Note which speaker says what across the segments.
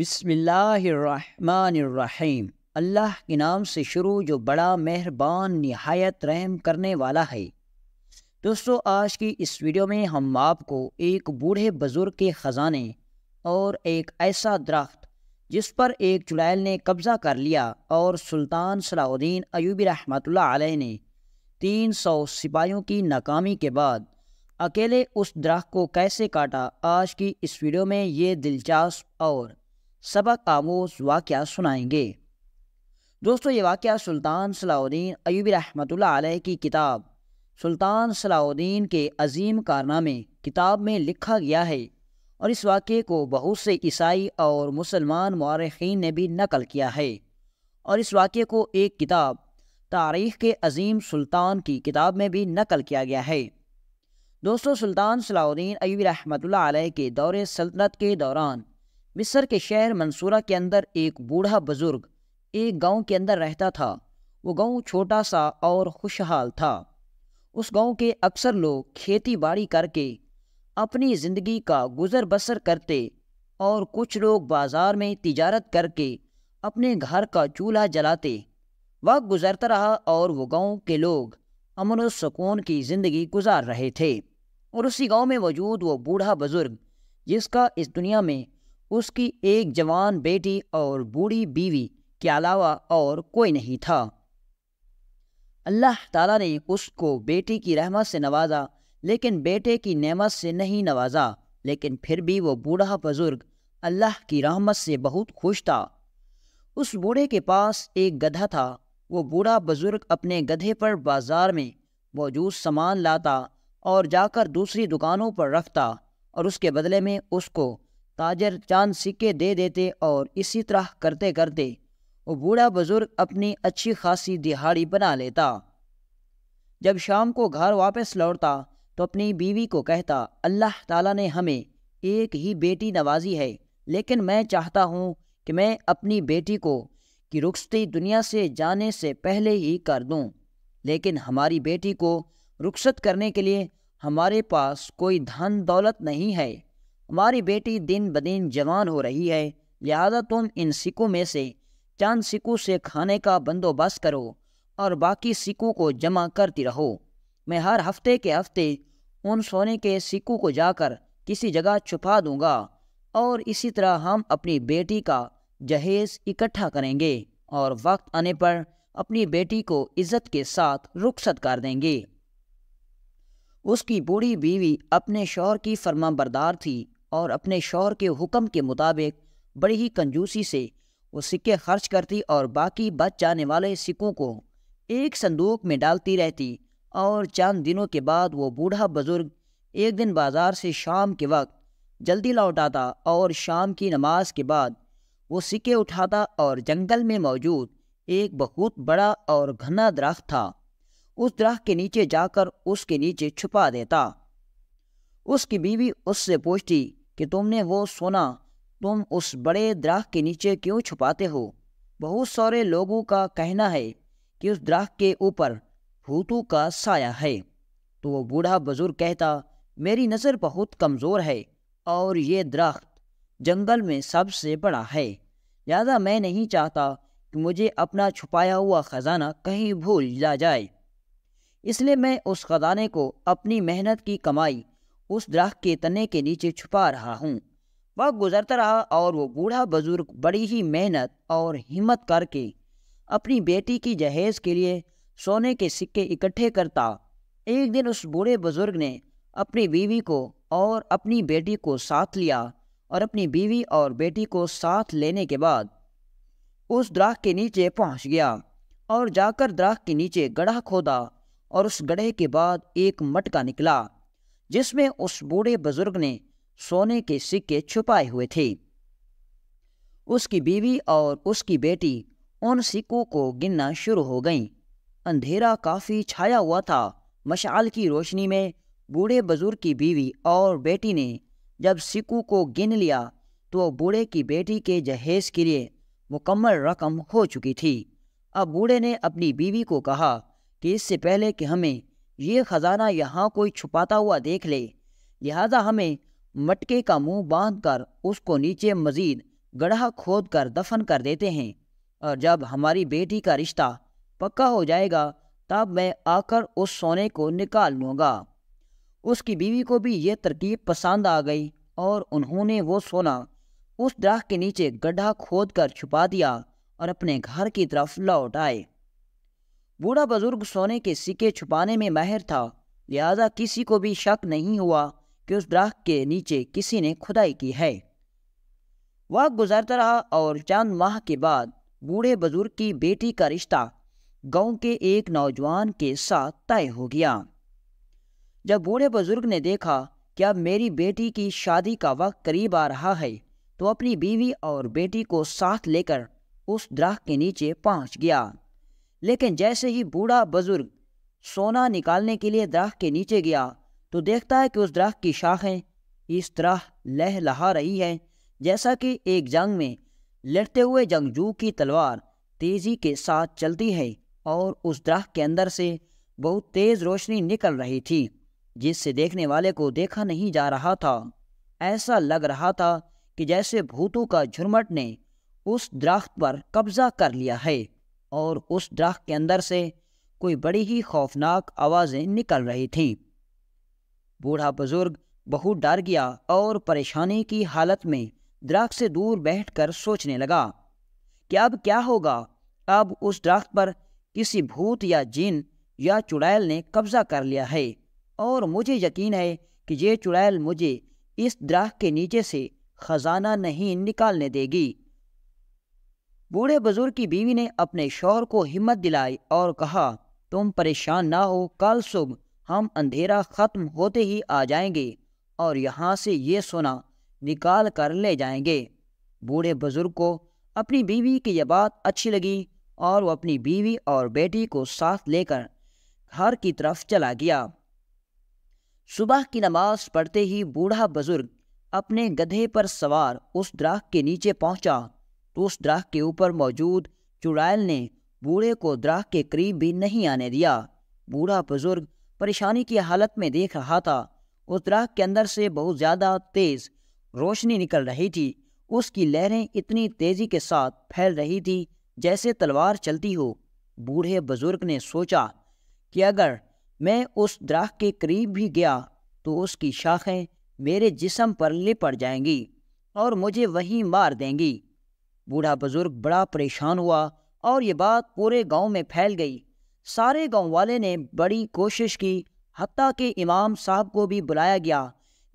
Speaker 1: बिस्मिल्लाहिर्रहमानिर्रहीम अल्लाह के नाम से शुरू जो बड़ा मेहरबान नहायत रहम करने वाला है दोस्तों आज की इस वीडियो में हम आपको एक बूढ़े बुज़ुर्ग के ख़जाने और एक ऐसा दरख्त जिस पर एक चुड़ैल ने कब्ज़ा कर लिया और सुल्तान सलाउद्दीन अयूबी रहमतुल्लाह अलैह ने तीन सौ सिपाहियों की नाकामी के बाद अकेले उस दरख्त को कैसे काटा आज की इस वीडियो में ये दिलचस्प और सबक आमोज वाक़ सुनाएंगे दोस्तों ये वाक़ सुल्तान सलाउद्दीन अयूब रहमत की किताब सुल्तान सलाउद्दीन के अजीम कारनामे किताब में लिखा गया है और इस वाक़े को बहुत से ईसाई और मुसलमान मौरखीन ने भी नकल किया है और इस वाक़े को एक किताब तारीख़ के अजीम सुल्तान की किताब में भी नकल किया गया है दोस्तों सुल्तान सलाउद्दीन अयूब रहमत के दौरे सल्तनत के दौरान मिस्र के शहर मंसूरा के अंदर एक बूढ़ा बुजुर्ग एक गांव के अंदर रहता था वो गांव छोटा सा और खुशहाल था उस गांव के अक्सर लोग खेती बाड़ी करके अपनी ज़िंदगी का गुज़र बसर करते और कुछ लोग बाज़ार में तिजारत करके अपने घर का चूल्हा जलाते वक्त गुजरता रहा और वो गांव के लोग अमन सुकून की ज़िंदगी गुजार रहे थे और उसी गांव में मौजूद वो बूढ़ा बुज़ुर्ग जिसका इस दुनिया में उसकी एक जवान बेटी और बूढ़ी बीवी के अलावा और कोई नहीं था अल्लाह ताला ने उसको बेटी की रहमत से नवाजा लेकिन बेटे की नेमत से नहीं नवाजा लेकिन फिर भी वो बूढ़ा बुजुर्ग अल्लाह की रहमत से बहुत खुश था उस बूढ़े के पास एक गधा था वो बूढ़ा बुजुर्ग अपने गधे पर बाजार में मौजूद सामान लाता और जाकर दूसरी दुकानों पर रखता और उसके बदले में उसको ताजर चांद सिक्के दे देते और इसी तरह करते करते वो बूढ़ा बुजुर्ग अपनी अच्छी खासी दिहाड़ी बना लेता जब शाम को घर वापस लौटता तो अपनी बीवी को कहता अल्लाह ताला ने हमें एक ही बेटी नवाजी है लेकिन मैं चाहता हूँ कि मैं अपनी बेटी को कि रुखसती दुनिया से जाने से पहले ही कर दूँ लेकिन हमारी बेटी को रुखसत करने के लिए हमारे पास कोई धन दौलत नहीं है हमारी बेटी दिन ब दिन जवान हो रही है लिहाजा तुम इन सिक्कों में से चंद सिक्कों से खाने का बंदोबस्त करो और बाकी सिक्कों को जमा करती रहो मैं हर हफ्ते के हफ्ते उन सोने के सिक्कों को जाकर किसी जगह छुपा दूंगा और इसी तरह हम अपनी बेटी का जहेज इकट्ठा करेंगे और वक्त आने पर अपनी बेटी को इज्जत के साथ रुखसत कर देंगे उसकी बूढ़ी बीवी अपने शोहर की फर्मा बरदार थी और अपने शौहर के हुक्म के मुताबिक बड़ी ही कंजूसी से वो सिक्के खर्च करती और बाकी बच जाने वाले सिक्कों को एक संदूक में डालती रहती और चंद दिनों के बाद वो बूढ़ा बुज़ुर्ग एक दिन बाज़ार से शाम के वक्त जल्दी लौट आता और शाम की नमाज के बाद वो सिक्के उठाता और जंगल में मौजूद एक बहुत बड़ा और घना दरख्त था उस दरख्त के नीचे जाकर उसके नीचे छुपा देता उसकी बीवी उससे पूछती कि तुमने वो सोना तुम उस बड़े द्राख के नीचे क्यों छुपाते हो बहुत सारे लोगों का कहना है कि उस द्राख के ऊपर भूतों का साया है तो वो बूढ़ा बुजुर्ग कहता मेरी नज़र बहुत कमज़ोर है और ये दरख्त जंगल में सबसे बड़ा है ज़्यादा मैं नहीं चाहता कि मुझे अपना छुपाया हुआ ख़जाना कहीं भूल जा जाए इसलिए मैं उस ख़जाने को अपनी मेहनत की कमाई उस दरख्त के तने के नीचे छुपा रहा हूँ वह गुजरता रहा और वो बूढ़ा बुजुर्ग बड़ी ही मेहनत और हिम्मत करके अपनी बेटी की जहेज के लिए सोने के सिक्के इकट्ठे करता एक दिन उस बूढ़े बुजुर्ग ने अपनी बीवी को और अपनी बेटी को साथ लिया और अपनी बीवी और बेटी को साथ लेने के बाद उस दरख्त के नीचे पहुंच गया और जाकर दरख्त के नीचे गढ़ा खोदा और उस गढ़े के बाद एक मटका निकला जिसमें उस बूढ़े बुजुर्ग ने सोने के सिक्के छुपाए हुए थे उसकी बीवी और उसकी बेटी उन सिक्कों को गिनना शुरू हो गईं। अंधेरा काफ़ी छाया हुआ था मशाल की रोशनी में बूढ़े बुजुर्ग की बीवी और बेटी ने जब सिक्कों को गिन लिया तो बूढ़े की बेटी के जहेज के लिए मुकम्मल रकम हो चुकी थी अब बूढ़े ने अपनी बीवी को कहा कि इससे पहले कि हमें ये खजाना यहाँ कोई छुपाता हुआ देख ले लिहाजा हमें मटके का मुंह बांधकर उसको नीचे मजीद गढ़ा खोद कर दफन कर देते हैं और जब हमारी बेटी का रिश्ता पक्का हो जाएगा तब मैं आकर उस सोने को निकाल लूँगा उसकी बीवी को भी ये तरकीब पसंद आ गई और उन्होंने वो सोना उस दराख के नीचे गड्ढा खोद कर छुपा दिया और अपने घर की तरफ लौट आए बूढ़ा बुजुर्ग सोने के सिक्के छुपाने में माहिर था लिहाजा किसी को भी शक नहीं हुआ कि उस दरख्त के नीचे किसी ने खुदाई की है वक्त गुजरता रहा और चंद माह के बाद बूढ़े बुजुर्ग की बेटी का रिश्ता गांव के एक नौजवान के साथ तय हो गया जब बूढ़े बुजुर्ग ने देखा कि अब मेरी बेटी की शादी का वक्त करीब आ रहा है तो अपनी बीवी और बेटी को साथ लेकर उस दरख्त के नीचे पहुंच गया लेकिन जैसे ही बूढ़ा बुजुर्ग सोना निकालने के लिए दरख्त के नीचे गया तो देखता है कि उस दरख्त की शाखें इस तरह लहलहा रही हैं जैसा कि एक जंग में लड़ते हुए जंगजू की तलवार तेज़ी के साथ चलती है और उस दरख्त के अंदर से बहुत तेज़ रोशनी निकल रही थी जिससे देखने वाले को देखा नहीं जा रहा था ऐसा लग रहा था कि जैसे भूतों का झुरमट ने उस दरख्त पर कब्जा कर लिया है और उस दरख्त के अंदर से कोई बड़ी ही खौफनाक आवाज़ें निकल रही थीं बूढ़ा बुज़ुर्ग बहुत डर गया और परेशानी की हालत में दरख्त से दूर बैठकर सोचने लगा कि अब क्या होगा अब उस दरख्त पर किसी भूत या जिन या चुड़ैल ने कब्ज़ा कर लिया है और मुझे यकीन है कि ये चुड़ैल मुझे इस दरख्त के नीचे से ख़जाना नहीं निकालने देगी बूढ़े बुजुर्ग की बीवी ने अपने शोहर को हिम्मत दिलाई और कहा तुम परेशान ना हो कल सुबह हम अंधेरा ख़त्म होते ही आ जाएंगे और यहाँ से ये सोना निकाल कर ले जाएंगे बूढ़े बुजुर्ग को अपनी बीवी की यह बात अच्छी लगी और वो अपनी बीवी और बेटी को साथ लेकर घर की तरफ चला गया सुबह की नमाज पढ़ते ही बूढ़ा बुजुर्ग अपने गधे पर सवार उस द्राख के नीचे पहुंचा उस द्राख के ऊपर मौजूद चुड़ैल ने बूढ़े को द्राख के करीब भी नहीं आने दिया बूढ़ा बुजुर्ग परेशानी की हालत में देख रहा था उस द्राख के अंदर से बहुत ज़्यादा तेज़ रोशनी निकल रही थी उसकी लहरें इतनी तेज़ी के साथ फैल रही थी जैसे तलवार चलती हो बूढ़े बुजुर्ग ने सोचा कि अगर मैं उस दराख के करीब भी गया तो उसकी शाखें मेरे जिसम पर लिपट जाएंगी और मुझे वहीं मार देंगी बूढ़ा बुजुर्ग बड़ा परेशान हुआ और ये बात पूरे गांव में फैल गई सारे गांव वाले ने बड़ी कोशिश की हती के इमाम साहब को भी बुलाया गया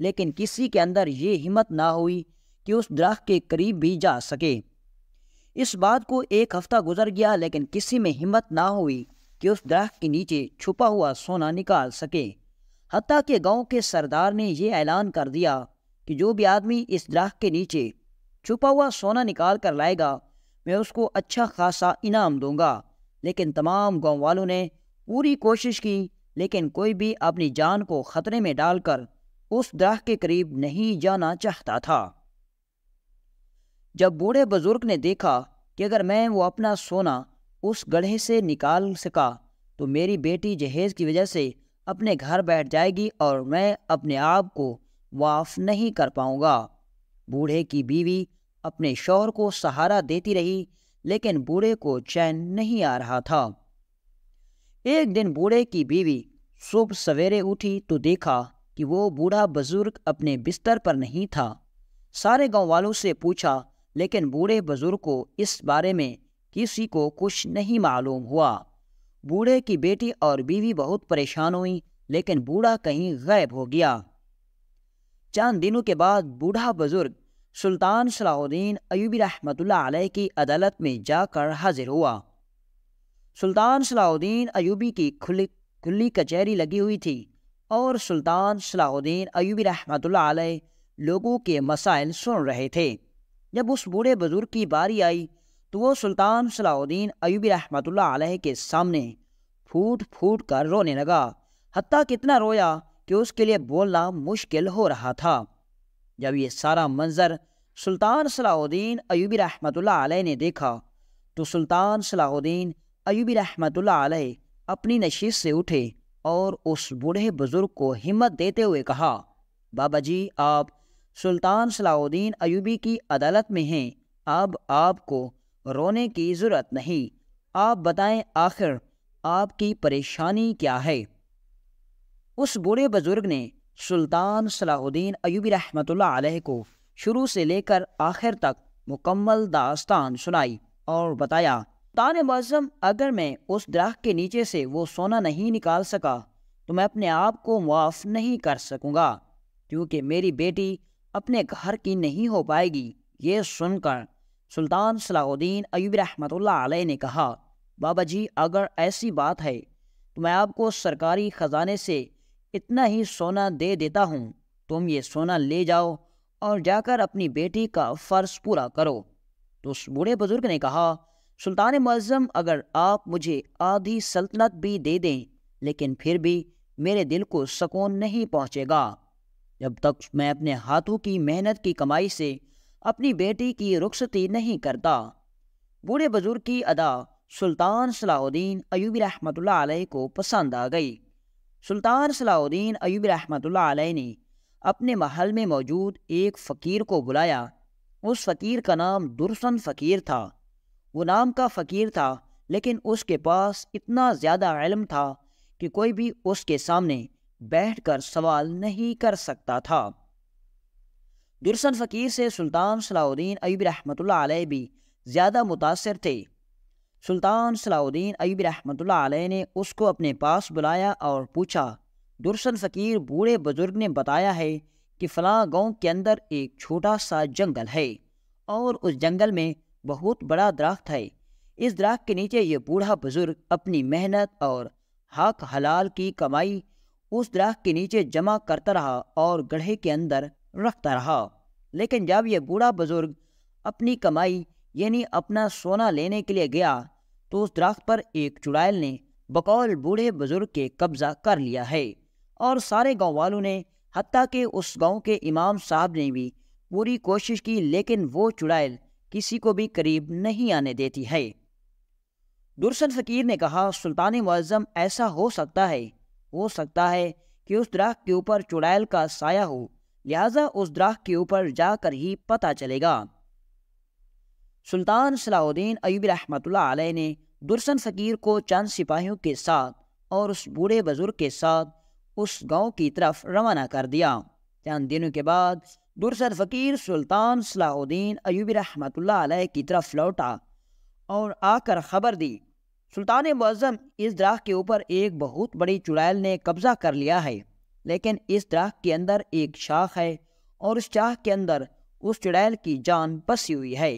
Speaker 1: लेकिन किसी के अंदर ये हिम्मत ना हुई कि उस दरख्त के करीब भी जा सके इस बात को एक हफ्ता गुजर गया लेकिन किसी में हिम्मत ना हुई कि उस दरख्त के नीचे छुपा हुआ सोना निकाल सके हती के गांव के सरदार ने यह ऐलान कर दिया कि जो भी आदमी इस दरख्त के नीचे छुपा हुआ सोना निकाल कर लाएगा मैं उसको अच्छा खासा इनाम दूंगा लेकिन तमाम गाँव वालों ने पूरी कोशिश की लेकिन कोई भी अपनी जान को खतरे में डालकर उस दरख के करीब नहीं जाना चाहता था जब बूढ़े बुजुर्ग ने देखा कि अगर मैं वो अपना सोना उस गढ़े से निकाल सका तो मेरी बेटी जहेज की वजह से अपने घर बैठ जाएगी और मैं अपने आप को वाफ नहीं कर पाऊँगा बूढ़े की बीवी अपने शौहर को सहारा देती रही लेकिन बूढ़े को चैन नहीं आ रहा था एक दिन बूढ़े की बीवी सुबह सवेरे उठी तो देखा कि वो बूढ़ा बुजुर्ग अपने बिस्तर पर नहीं था सारे गांव वालों से पूछा लेकिन बूढ़े बुजुर्ग को इस बारे में किसी को कुछ नहीं मालूम हुआ बूढ़े की बेटी और बीवी बहुत परेशान हुई लेकिन बूढ़ा कहीं गायब हो गया चंद दिनों के बाद बूढ़ा बुजुर्ग सुल्तान सलाउद्दीन अयूबी रहमतुल्लाह की अदालत में जाकर हाजिर हुआ सुल्तान सलाउद्दीन अयूबी की खुली खुली कचहरी लगी हुई थी और सुल्तान सलाउद्दीन अयूबी रहमतुल्लाह लोगों के मसाइल सुन रहे थे जब उस बूढ़े बुजुर्ग की बारी आई तो वो सुल्तान सलाउद्दीन अयूबी रहमतुल्लाह के सामने फूट फूट कर रोने लगा हती कितना रोया कि उसके लिए बोलना मुश्किल हो रहा था जब ये सारा मंज़र सुल्तान सलाहुद्दीन अयूबी रहमतुल्लाह आलह ने देखा तो सुल्तान सलाहुद्दीन अयूबी रहमतुल्लाह आलह अपनी नशीत से उठे और उस बूढ़े बुज़ुर्ग को हिम्मत देते हुए कहा बाबा जी आप सुल्तान सलाहुद्दीन अयूबी की अदालत में हैं अब आपको रोने की ज़रूरत नहीं आप बताएं आखिर आपकी परेशानी क्या है उस बूढ़े बुज़ुर्ग ने सुल्तान सलाहुद्दीन अयूबी रहमत आलह को शुरू से लेकर आखिर तक मुकम्मल दास्तान सुनाई और बताया तान मज़म अगर मैं उस दरख्त के नीचे से वो सोना नहीं निकाल सका तो मैं अपने आप को मुआफ़ नहीं कर सकूँगा क्योंकि मेरी बेटी अपने घर की नहीं हो पाएगी ये सुनकर सुल्तान सलाहुद्दीन अयूब रहमत अलैह ने कहा बाबा जी अगर ऐसी बात है तो मैं आपको सरकारी ख़जाने से इतना ही सोना दे देता हूँ तुम ये सोना ले जाओ और जाकर अपनी बेटी का फ़र्ज पूरा करो तो उस बूढ़े बुजुर्ग ने कहा सुल्तान मज़म अगर आप मुझे आधी सल्तनत भी दे दें लेकिन फिर भी मेरे दिल को सकून नहीं पहुँचेगा जब तक मैं अपने हाथों की मेहनत की कमाई से अपनी बेटी की रुखसती नहीं करता बूढ़े बुजुर्ग की अदा सुल्तान सलाहुद्दीन अयूबी रहमत को पसंद आ गई सुल्तान सलाउद्दीन अयूब रहमत ने अपने महल में मौजूद एक फ़कीर को बुलाया उस फ़कीर का नाम दुरसन फ़कीर था वो नाम का फ़कीर था लेकिन उसके पास इतना ज़्यादा इलम था कि कोई भी उसके सामने बैठकर सवाल नहीं कर सकता था दुरसन फ़कीर से सुल्तान सलाउद्दीन अयूब रहमत भी ज़्यादा मुतासर थे सुल्तान सलाउद्दीन अयूबी रहमतुल्लाह आ ने उसको अपने पास बुलाया और पूछा दुरसन फ़कीर बूढ़े बुज़ुर्ग ने बताया है कि फ़लाँ गांव के अंदर एक छोटा सा जंगल है और उस जंगल में बहुत बड़ा दरख्त है इस दरख्त के नीचे ये बूढ़ा बुज़ुर्ग अपनी मेहनत और हक हलाल की कमाई उस दरख्त के नीचे जमा करता रहा और गढ़े के अंदर रखता रहा लेकिन जब यह बूढ़ा बुज़ुर्ग अपनी कमाई यानी अपना सोना लेने के लिए गया तो उस दरख्त पर एक चुड़ैल ने बकौल बूढ़े बुजुर्ग के कब्जा कर लिया है और सारे गांव वालों ने हती के उस गांव के इमाम साहब ने भी पूरी कोशिश की लेकिन वो चुड़ैल किसी को भी करीब नहीं आने देती है दुरसन फ़कीर ने कहा सुल्तान मज़म ऐसा हो सकता है हो सकता है कि उस दरख्त के ऊपर चुड़ैल का साया हो लिहाजा उस दरख्त के ऊपर जाकर ही पता चलेगा सुल्तान सलाउद्दीन अयूब रहमत ने दुरसन फ़कीर को चंद सिपाहियों के साथ और उस बूढ़े बुज़ुर्ग के साथ उस गांव की तरफ रवाना कर दिया चंद दिनों के बाद दुरसन फ़कीर सुल्तान सलाहुद्दीन अयूबी रहमत की तरफ लौटा और आकर ख़बर दी सुल्तान मज़म इस दराख के ऊपर एक बहुत बड़ी चुड़ैल ने कब्ज़ा कर लिया है लेकिन इस दराख के अंदर एक शाख है और उस शाख के अंदर उस चुड़ैल की जान बसी हुई है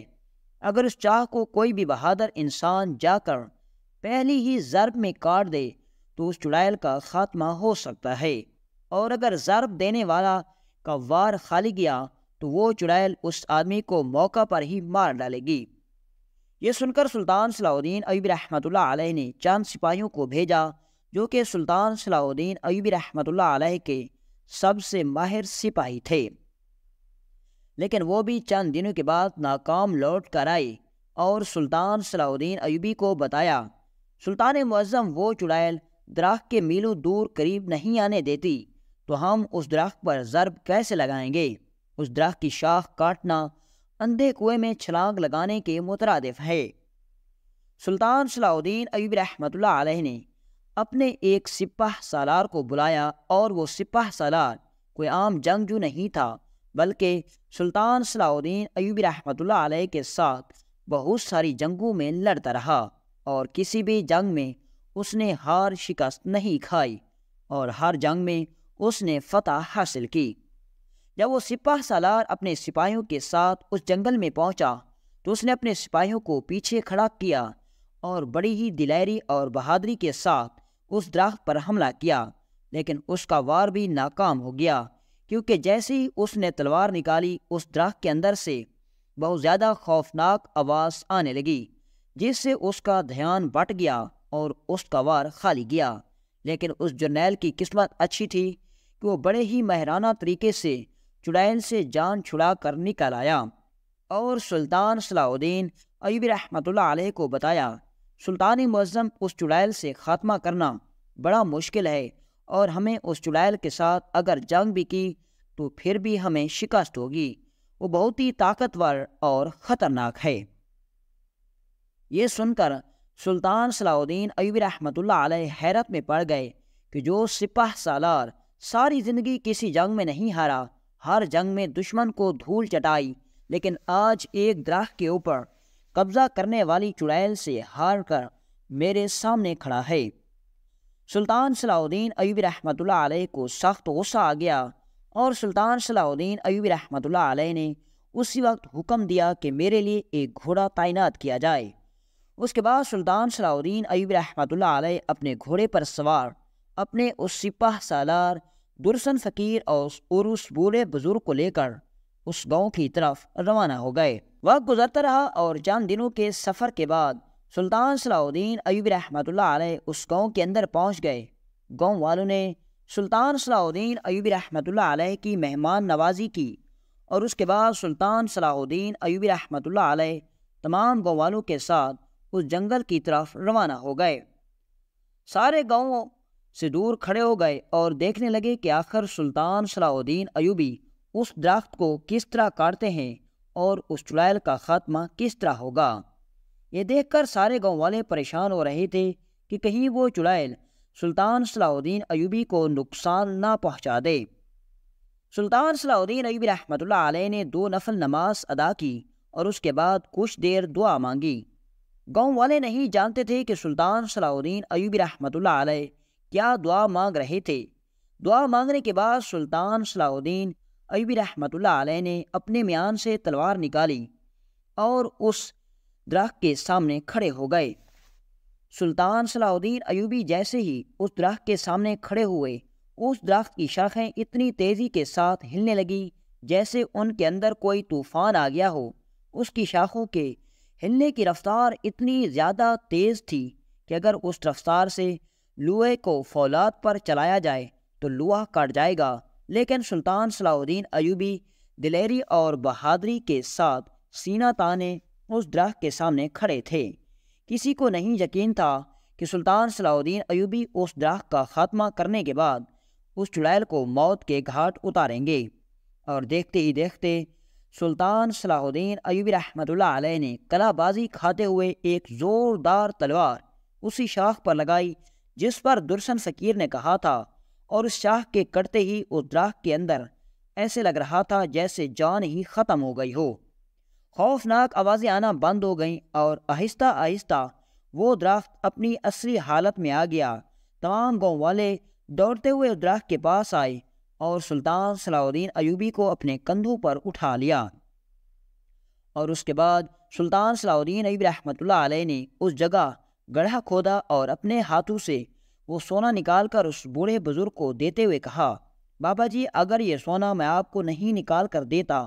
Speaker 1: अगर उस चाह को कोई भी बहादुर इंसान जाकर पहली ही ज़रब में काट दे तो उस चुड़ैल का खात्मा हो सकता है और अगर ज़रब देने वाला का वार खाली गया तो वो चुड़ैल उस आदमी को मौका पर ही मार डालेगी ये सुनकर सुल्तान सलाउद्दीन अयूब रहमतुल्लाह आलह ने चंद सिपाहियों को भेजा जो कि सुल्तान सलाउद्दीन अयूब रहमतुल्लाह आलह के सबसे माहिर सिपाही थे लेकिन वो भी चंद दिनों के बाद नाकाम लौट कर आई और सुल्तान सलाउद्दीन अयूबी को बताया सुल्तान मज़म वो चुड़ैल दरख्त के मीलों दूर करीब नहीं आने देती तो हम उस दरख्त पर ज़रब कैसे लगाएंगे उस दरख्त की शाख काटना अंधे कुएं में छलांग लगाने के मुतरदफ है सुल्तान सलाउद्दीन अयूब रहमत ने अपने एक सिपाह सालार को बुलाया और वो सिपाह सालार कोई आम जंगजू नहीं था बल्कि सुल्तान सलाउद्दीन अयूबी रहमतुल्लाह अलैह के साथ बहुत सारी जंगों में लड़ता रहा और किसी भी जंग में उसने हार शिकस्त नहीं खाई और हर जंग में उसने फतह हासिल की जब वो सिपाह सालार अपने सिपाहियों के साथ उस जंगल में पहुंचा तो उसने अपने सिपाहियों को पीछे खड़ा किया और बड़ी ही दिलैरी और बहादुरी के साथ उस दरख्त पर हमला किया लेकिन उसका वार भी नाकाम हो गया क्योंकि जैसे ही उसने तलवार निकाली उस दरख्त के अंदर से बहुत ज़्यादा खौफनाक आवाज़ आने लगी जिससे उसका ध्यान बट गया और उसका वार खाली गया लेकिन उस जर्नैल की किस्मत अच्छी थी कि वो बड़े ही महराना तरीके से चुड़ैल से जान छुड़ा कर निकल आया और सुल्तान सलाउद्दीन अयूब रहमत को बताया सुल्तानी मज़म उस चुड़ैल से ख़ात्मा करना बड़ा मुश्किल है और हमें उस चुड़ैल के साथ अगर जंग भी की तो फिर भी हमें शिकस्त होगी वो बहुत ही ताकतवर और ख़तरनाक है ये सुनकर सुल्तान सलाउद्दीन अयूब रहमत हैरत में पड़ गए कि जो सिपाह सालार सारी ज़िंदगी किसी जंग में नहीं हारा हर जंग में दुश्मन को धूल चटाई लेकिन आज एक द्राह के ऊपर कब्ज़ा करने वाली चुड़ैल से हार कर मेरे सामने खड़ा है सुल्तान सलाउद्दीन अयूबी रहमत को सख्त गुस्सा आ गया और सुल्तान सलाउद्दीन अयूबी रहमत ने उसी वक्त हुक्म दिया कि मेरे लिए एक घोड़ा तैनात किया जाए उसके बाद सुल्तान सलाउद्दीन अयूब रहमत अपने घोड़े पर सवार अपने उस सिपाह सालार दुरसन फ़कीर और उस बूढ़े बुज़ुर्ग को लेकर उस गांव की तरफ रवाना हो गए वह गुजरता रहा और चंद दिनों के सफ़र के बाद सुल्तान सलाउद्दीन अयूब रहमत उस गांव के अंदर पहुंच गए गांव वालों ने सुल्तान सलाउद्दीन अयूब रहमत की मेहमान नवाजी की और उसके बाद सुल्तान सलाउद्दीन अयूब रहमत तमाम गाँव वालों के साथ उस जंगल की तरफ रवाना हो गए सारे गाँव से दूर खड़े हो गए और देखने लगे कि आखिर सुल्तान सलाउद्दीन अयूबी उस दरख्त को किस तरह काटते हैं और उस चुड़ैल का ख़ात्मा किस तरह होगा ये देखकर सारे गांव वाले परेशान हो रहे थे कि कहीं वो चुड़ैल सुल्तान सलाउद्दीन अयूबी को नुकसान ना पहुंचा दे सुल्तान सलाउद्दीन अयूबी रहमत ने दो नफल नमाज अदा की और उसके बाद कुछ देर दुआ मांगी गांव वाले नहीं जानते थे कि सुल्तान सलाउद्दीन अयूबी रहमत क्या दुआ मांग रहे थे दुआ मांगने के बाद सुल्तान सलाउद्दीन अयूबी रहमत ने अपने म्यान से तलवार निकाली और उस दरख के सामने खड़े हो गए सुल्तान सलाउद्दीन अयूबी जैसे ही उस दरख के सामने खड़े हुए उस दरख्त की शाखें इतनी तेज़ी के साथ हिलने लगी जैसे उनके अंदर कोई तूफ़ान आ गया हो उसकी शाखों के हिलने की रफ्तार इतनी ज़्यादा तेज़ थी कि अगर उस रफ्तार से लुए को फौलाद पर चलाया जाए तो लुआ कट जाएगा लेकिन सुल्तान सलाउद्दीन अयूबी दिलेरी और बहादरी के साथ सीना ताने उस दरख्त के सामने खड़े थे किसी को नहीं यकीन था कि सुल्तान सलाउद्दीन अयूबी उस दरख्त का खात्मा करने के बाद उस चुड़ैल को मौत के घाट उतारेंगे और देखते ही देखते सुल्तान सलाहुद्दीन अयूबी रहमतुल्लाह अलैह ने कलाबाजी खाते हुए एक ज़ोरदार तलवार उसी शाख पर लगाई जिस पर दुर्शन फ़कीर ने कहा था और उस शाख के कटते ही उस दराख के अंदर ऐसे लग रहा था जैसे जान ही ख़त्म हो गई हो खौफनाक आवाज़ें आना बंद हो गईं और आहिस्ता आहिस्ता वो दरख्त अपनी असली हालत में आ गया तमाम गाँव वाले दौड़ते हुए दरख्त के पास आए और सुल्तान सलाउद्दीन अयूबी को अपने कंधों पर उठा लिया और उसके बाद सुल्तान सलाउद्दीन अयूबी रहमत अलैह ने उस जगह गढ़ा खोदा और अपने हाथों से वो सोना निकालकर उस बूढ़े बुज़ुर्ग को देते हुए कहा बाबा जी अगर ये सोना मैं आपको नहीं निकाल कर देता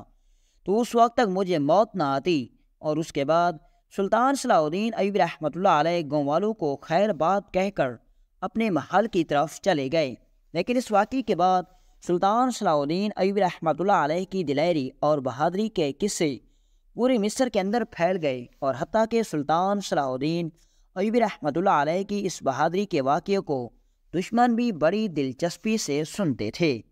Speaker 1: तो उस वक्त तक मुझे मौत ना आती और उसके बाद सुल्तान सलाउद्दीन अब रहमत गाँव वालों को खैर बात कहकर अपने महल की तरफ चले गए लेकिन इस वाक़े के बाद सुल्तान सलाउद्दीन अब रहमत की दिलैरी और बहादरी के किस्से पूरे मिस्र के अंदर फैल गए और हती के सुल्तान सलाउद्दीन अब रहमत की इस बहादरी के वाक़े को दुश्मन भी बड़ी दिलचस्पी से सुनते थे